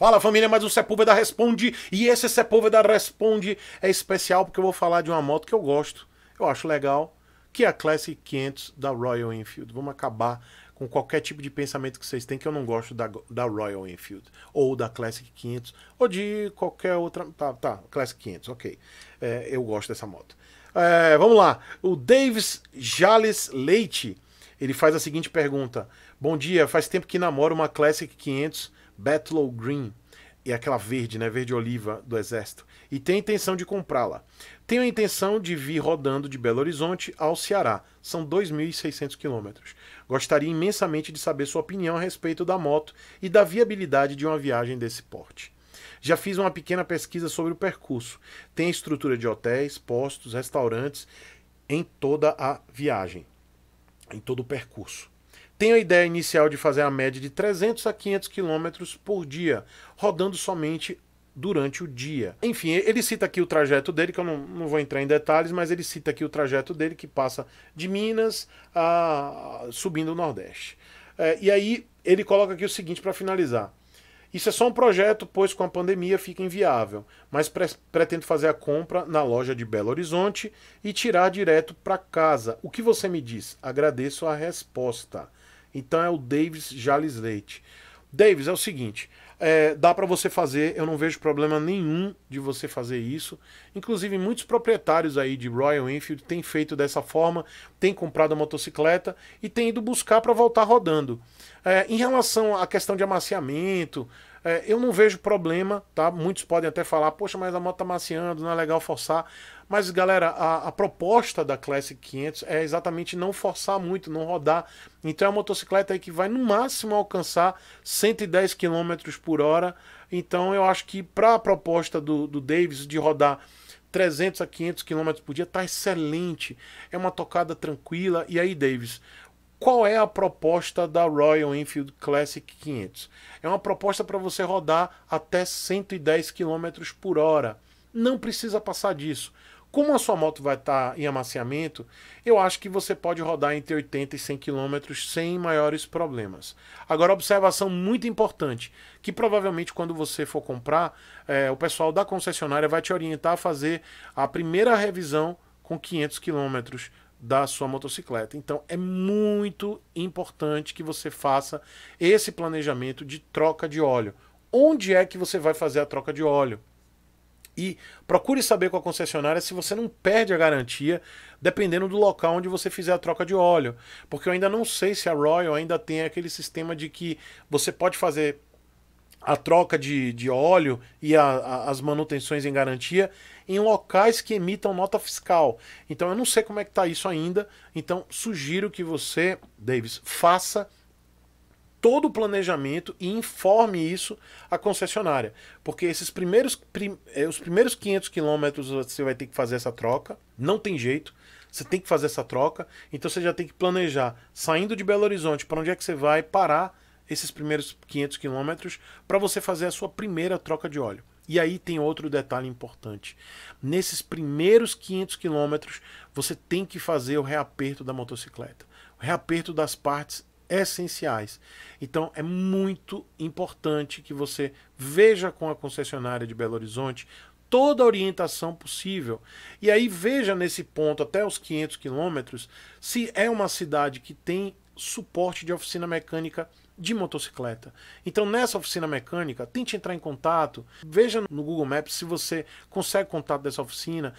Fala família, mas o Sepúlveda responde e esse Sepúlveda responde é especial porque eu vou falar de uma moto que eu gosto, eu acho legal, que é a Classic 500 da Royal Enfield. Vamos acabar com qualquer tipo de pensamento que vocês têm que eu não gosto da, da Royal Enfield ou da Classic 500 ou de qualquer outra. Tá, tá, Classic 500, ok. É, eu gosto dessa moto. É, vamos lá, o Davis Jales Leite ele faz a seguinte pergunta: Bom dia, faz tempo que namoro uma Classic 500 Battle Green, e aquela verde, né, verde oliva do exército, e tem a intenção de comprá-la. Tenho a intenção de vir rodando de Belo Horizonte ao Ceará, são 2.600 quilômetros. Gostaria imensamente de saber sua opinião a respeito da moto e da viabilidade de uma viagem desse porte. Já fiz uma pequena pesquisa sobre o percurso. Tem estrutura de hotéis, postos, restaurantes em toda a viagem, em todo o percurso. Tenho a ideia inicial de fazer a média de 300 a 500 quilômetros por dia, rodando somente durante o dia. Enfim, ele cita aqui o trajeto dele, que eu não, não, vou entrar em detalhes, mas ele cita aqui o trajeto dele que passa de Minas a, subindo o Nordeste. É, e aí ele coloca aqui o seguinte para finalizar. Isso é só um projeto, pois com a pandemia fica inviável, mas pre pretendo fazer a compra na loja de Belo Horizonte e tirar direto para casa. O que você me diz? Agradeço a resposta. Então é o Davis Jales Leite. Davis, é o seguinte, é, dá para você fazer, eu não vejo problema nenhum de você fazer isso. Inclusive, muitos proprietários aí de Royal Enfield têm feito dessa forma, têm comprado a motocicleta e têm ido buscar para voltar rodando. É, em relação à questão de amaciamento, é, eu não vejo problema, tá? Muitos podem até falar, poxa, mas a moto tá amaciando, não é legal forçar. Mas, galera, a, a, proposta da Classic 500 é exatamente não forçar muito, não rodar. Então é uma motocicleta aí que vai no máximo alcançar 110 km por hora. Então eu acho que para a proposta do, do Davis de rodar 300 a 500 km por dia tá excelente. É uma tocada tranquila. E aí, Davis, qual é a proposta da Royal Enfield Classic 500? É uma proposta para você rodar até 110 km por hora. Não precisa passar disso. Como a sua moto vai estar tá em amaciamento, eu acho que você pode rodar entre 80 e 100 km sem maiores problemas. Agora, observação muito importante, que provavelmente quando você for comprar, é, o pessoal da concessionária vai te orientar a fazer a primeira revisão com 500 km da sua motocicleta. Então é muito importante que você faça esse planejamento de troca de óleo. Onde é que você vai fazer a troca de óleo? E procure saber com a concessionária se você não perde a garantia, dependendo do local onde você fizer a troca de óleo. Porque eu ainda não sei se a Royal ainda tem aquele sistema de que você pode fazer a troca de, de óleo e a, a, as manutenções em garantia em locais que emitam nota fiscal. Então eu não sei como é que está isso ainda. Então sugiro que você, Davis, faça todo o planejamento e informe isso à concessionária, porque esses primeiros prim, eh, os primeiros 500 quilômetros você vai ter que fazer essa troca, não tem jeito. Você tem que fazer essa troca, então você já tem que planejar saindo de Belo Horizonte para onde é que você vai parar esses primeiros 500 quilômetros para você fazer a sua primeira troca de óleo. E aí tem outro detalhe importante. Nesses primeiros 500 quilômetros, você tem que fazer o reaperto da motocicleta, o reaperto das partes essenciais. Então é muito importante que você veja com a concessionária de Belo Horizonte toda a orientação possível. E aí veja nesse ponto até os 500 quilômetros se é uma cidade que tem suporte de oficina mecânica de motocicleta. Então, nessa oficina mecânica, tente entrar em contato, veja no Google Maps se você consegue contato dessa oficina,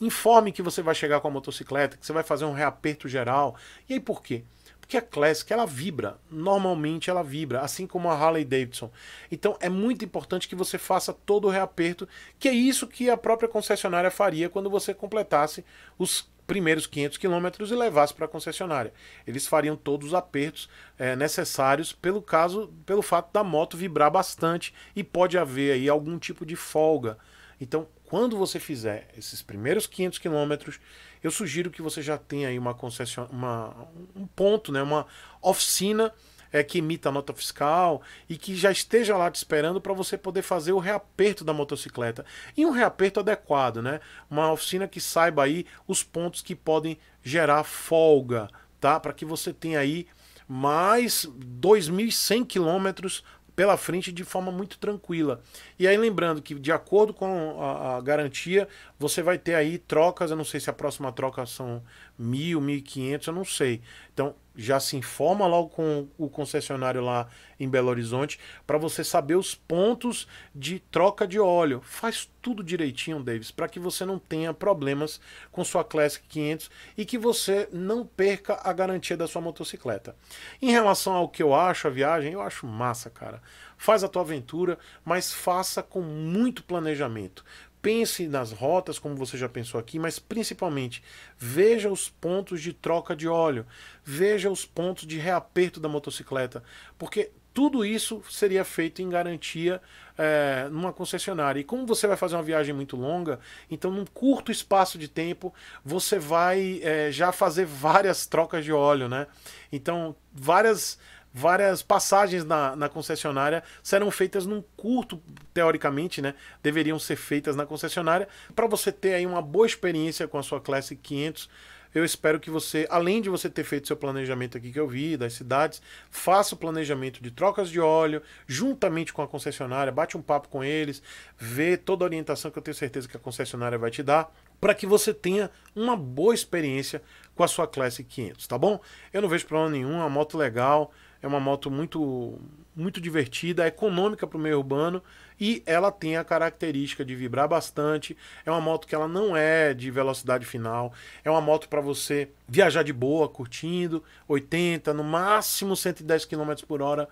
informe que você vai chegar com a motocicleta, que você vai fazer um reaperto geral. E aí por quê? Porque a Classic, ela vibra. Normalmente ela vibra, assim como a Harley Davidson. Então é muito importante que você faça todo o reaperto, que é isso que a própria concessionária faria quando você completasse os primeiros 500 quilômetros e levasse para a concessionária. Eles fariam todos os apertos é, necessários pelo caso, pelo fato da moto vibrar bastante e pode haver aí algum tipo de folga. Então, quando você fizer esses primeiros 500 quilômetros eu sugiro que você já tenha aí uma concessão, uma, um ponto, né, uma oficina é, que emita a nota fiscal e que já esteja lá te esperando para você poder fazer o reaperto da motocicleta. E um reaperto adequado, né? Uma oficina que saiba aí os pontos que podem gerar folga, tá? Para que você tenha aí mais 2.100 quilômetros pela frente de forma muito tranquila. E aí lembrando que de acordo com a, a garantia, você vai ter aí trocas, eu não sei se a próxima troca são mil, mil e quinhentos, eu não sei. Então já se informa logo com o concessionário lá em Belo Horizonte para você saber os pontos de troca de óleo. Faz tudo direitinho, Davis, para que você não tenha problemas com sua Classic 500 e que você não perca a garantia da sua motocicleta. Em relação ao que eu acho a viagem, eu acho massa, cara. Faz a tua aventura, mas faça com muito planejamento Pense nas rotas, como você já pensou aqui, mas principalmente veja os pontos de troca de óleo, veja os pontos de reaperto da motocicleta, porque tudo isso seria feito em garantia é, numa concessionária. E como você vai fazer uma viagem muito longa, então num curto espaço de tempo você vai é, já fazer várias trocas de óleo, né? Então várias várias passagens na, na concessionária serão feitas num curto, teoricamente, né? Deveriam ser feitas na concessionária para você ter aí uma boa experiência com a sua Classic 500. Eu espero que você, além de você ter feito seu planejamento aqui que eu vi, das cidades, faça o planejamento de trocas de óleo, juntamente com a concessionária, bate um papo com eles, vê toda a orientação que eu tenho certeza que a concessionária vai te dar, para que você tenha uma boa experiência com a sua Classic 500, tá bom? Eu não vejo problema nenhum, é uma moto legal, é uma moto muito muito divertida, é econômica para o meio urbano e ela tem a característica de vibrar bastante. É uma moto que ela não é de velocidade final, é uma moto para você viajar de boa, curtindo 80, no máximo 110 km por hora.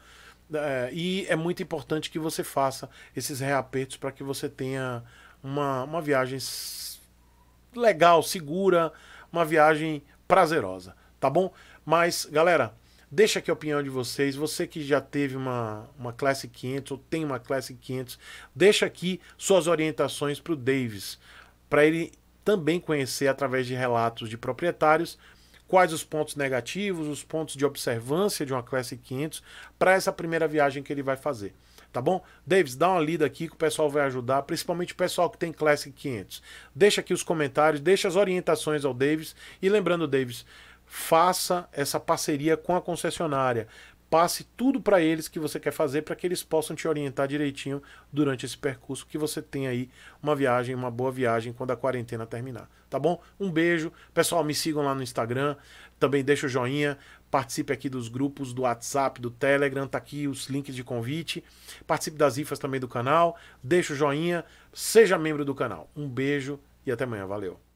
É, e é muito importante que você faça esses reapertos para que você tenha uma, uma viagem legal, segura, uma viagem prazerosa, tá bom? Mas, galera, Deixa aqui a opinião de vocês. Você que já teve uma, uma classe 500 ou tem uma classe 500, deixa aqui suas orientações para o Davis, para ele também conhecer através de relatos de proprietários quais os pontos negativos, os pontos de observância de uma classe 500 para essa primeira viagem que ele vai fazer. Tá bom? Davis, dá uma lida aqui que o pessoal vai ajudar, principalmente o pessoal que tem classe 500. Deixa aqui os comentários, deixa as orientações ao Davis e lembrando, Davis, faça essa parceria com a concessionária. Passe tudo para eles que você quer fazer para que eles possam te orientar direitinho durante esse percurso que você tem aí uma viagem, uma boa viagem quando a quarentena terminar, tá bom? Um beijo. Pessoal, me sigam lá no Instagram, também deixa o joinha, participe aqui dos grupos do WhatsApp, do Telegram, tá aqui os links de convite. Participe das rifas também do canal, deixa o joinha, seja membro do canal. Um beijo e até amanhã, valeu.